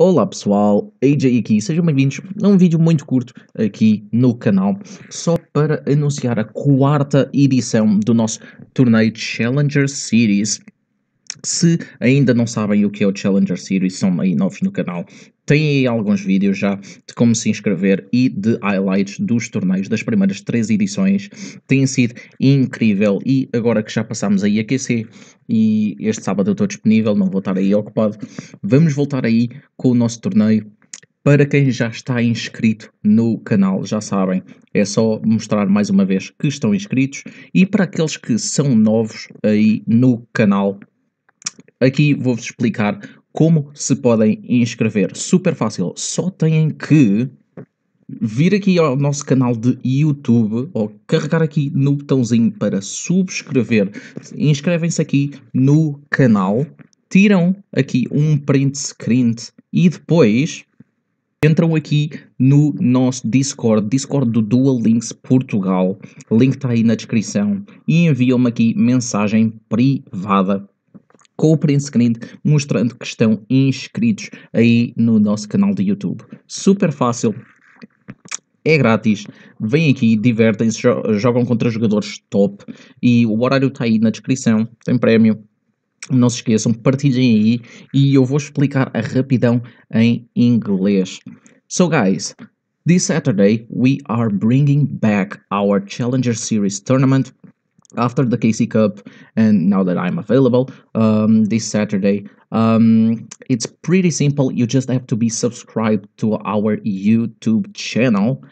Olá pessoal, AJ aqui, sejam bem-vindos a um vídeo muito curto aqui no canal, só para anunciar a quarta edição do nosso torneio Challenger Series se ainda não sabem o que é o Challenger Series, são aí novos no canal, tem aí alguns vídeos já de como se inscrever e de highlights dos torneios das primeiras três edições. Tem sido incrível e agora que já passámos aí a QC e este sábado eu estou disponível, não vou estar aí ocupado, vamos voltar aí com o nosso torneio. Para quem já está inscrito no canal, já sabem, é só mostrar mais uma vez que estão inscritos. E para aqueles que são novos aí no canal, Aqui vou-vos explicar como se podem inscrever. Super fácil, só têm que vir aqui ao nosso canal de YouTube ou carregar aqui no botãozinho para subscrever. Inscrevem-se aqui no canal, tiram aqui um print screen e depois entram aqui no nosso Discord, Discord do Dual Links Portugal. link está aí na descrição e enviam-me aqui mensagem privada com o print screen mostrando que estão inscritos aí no nosso canal de YouTube. Super fácil, é grátis. Vêm aqui, divertem-se, jogam contra jogadores top e o horário está aí na descrição, tem prémio. Não se esqueçam, partilhem aí e eu vou explicar a rapidão em inglês. So guys, this Saturday we are bringing back our Challenger Series tournament after the KC Cup, and now that I'm available um, this Saturday, um, it's pretty simple. You just have to be subscribed to our YouTube channel,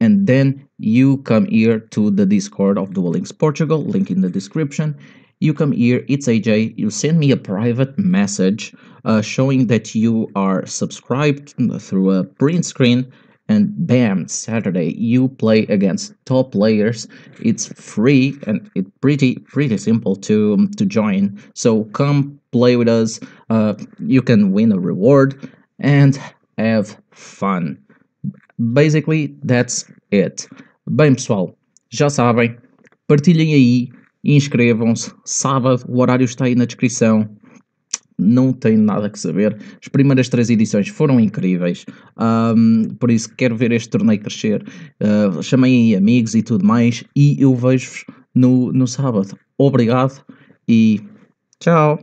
and then you come here to the Discord of Dual Portugal, link in the description. You come here, it's AJ, you send me a private message uh, showing that you are subscribed mm, through a print screen and bam saturday you play against top players it's free and it's pretty pretty simple to to join so come play with us uh, you can win a reward and have fun basically that's it bem pessoal já sabem partilhem aí inscrevam-se sábado o horário está aí na descrição não tenho nada que saber. As primeiras três edições foram incríveis, um, por isso quero ver este torneio crescer. Uh, aí amigos e tudo mais, e eu vejo-vos no, no sábado. Obrigado e tchau!